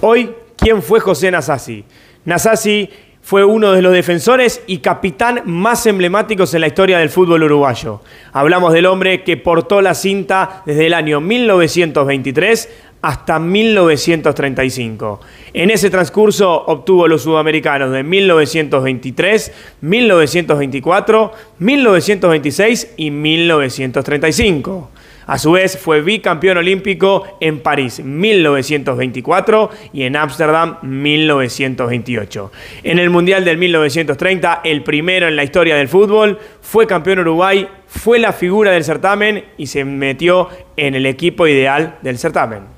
Hoy, ¿quién fue José Nasasi? Nasasi fue uno de los defensores y capitán más emblemáticos en la historia del fútbol uruguayo. Hablamos del hombre que portó la cinta desde el año 1923 hasta 1935. En ese transcurso obtuvo los sudamericanos de 1923, 1924, 1926 y 1935. A su vez fue bicampeón olímpico en París 1924 y en Ámsterdam 1928. En el Mundial del 1930, el primero en la historia del fútbol, fue campeón Uruguay, fue la figura del certamen y se metió en el equipo ideal del certamen.